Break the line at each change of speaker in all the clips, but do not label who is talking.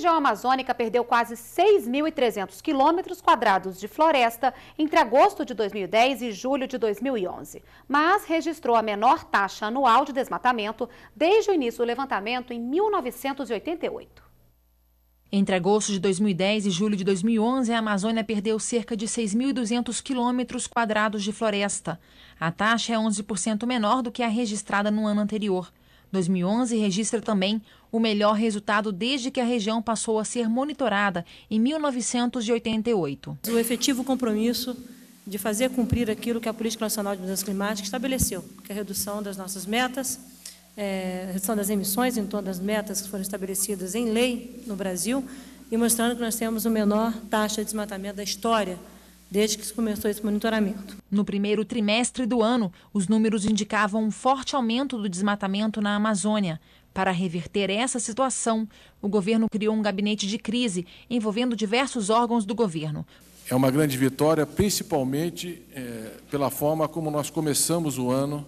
região amazônica perdeu quase 6.300 quilômetros quadrados de floresta entre agosto de 2010 e julho de 2011, mas registrou a menor taxa anual de desmatamento desde o início do levantamento em 1988. Entre agosto de 2010 e julho de 2011, a Amazônia perdeu cerca de 6.200 quilômetros quadrados de floresta. A taxa é 11% menor do que a registrada no ano anterior. 2011 registra também o melhor resultado desde que a região passou a ser monitorada em 1988. O efetivo
compromisso de fazer cumprir aquilo que a Política Nacional de Mudanças Climáticas estabeleceu, que é a redução das nossas metas, é, redução das emissões em torno das metas que foram estabelecidas em lei no Brasil, e mostrando que nós temos o menor taxa de desmatamento da história
desde que começou esse monitoramento. No primeiro trimestre do ano, os números indicavam um forte aumento do desmatamento na Amazônia. Para reverter essa situação, o governo criou um gabinete de crise envolvendo diversos órgãos do governo.
É uma grande vitória, principalmente é, pela forma como nós começamos o ano,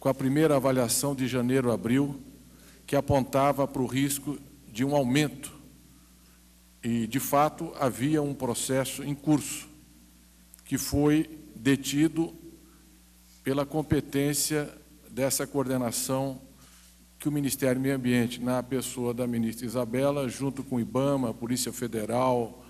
com a primeira avaliação de janeiro a abril, que apontava para o risco de um aumento. E, de fato, havia um processo em curso que foi detido pela competência dessa coordenação que o Ministério do Meio Ambiente, na pessoa da ministra Isabela, junto com o IBAMA, Polícia Federal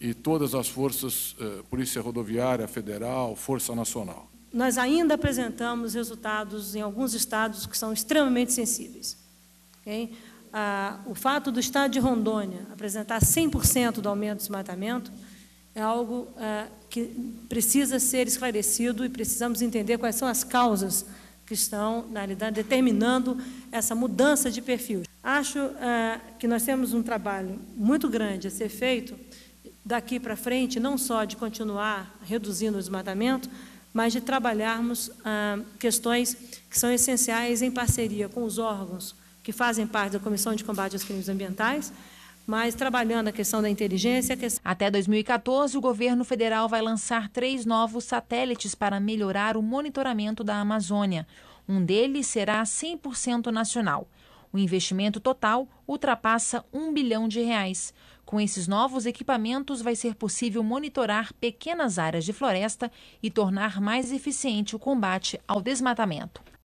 e todas as forças, eh, Polícia Rodoviária Federal, Força Nacional.
Nós ainda apresentamos resultados em alguns estados que são extremamente sensíveis. Okay? Ah, o fato do estado de Rondônia apresentar 100% do aumento do desmatamento é algo é, que precisa ser esclarecido e precisamos entender quais são as causas que estão, na realidade, determinando essa mudança de perfil. Acho é, que nós temos um trabalho muito grande a ser feito daqui para frente, não só de continuar reduzindo o desmatamento, mas de trabalharmos é, questões que são essenciais em parceria com os órgãos que fazem parte da Comissão de Combate aos Crimes Ambientais
mas trabalhando a questão da inteligência. Questão... Até 2014, o governo federal vai lançar três novos satélites para melhorar o monitoramento da Amazônia. Um deles será 100% nacional. O investimento total ultrapassa um bilhão de reais. Com esses novos equipamentos, vai ser possível monitorar pequenas áreas de floresta e tornar mais eficiente o combate ao desmatamento.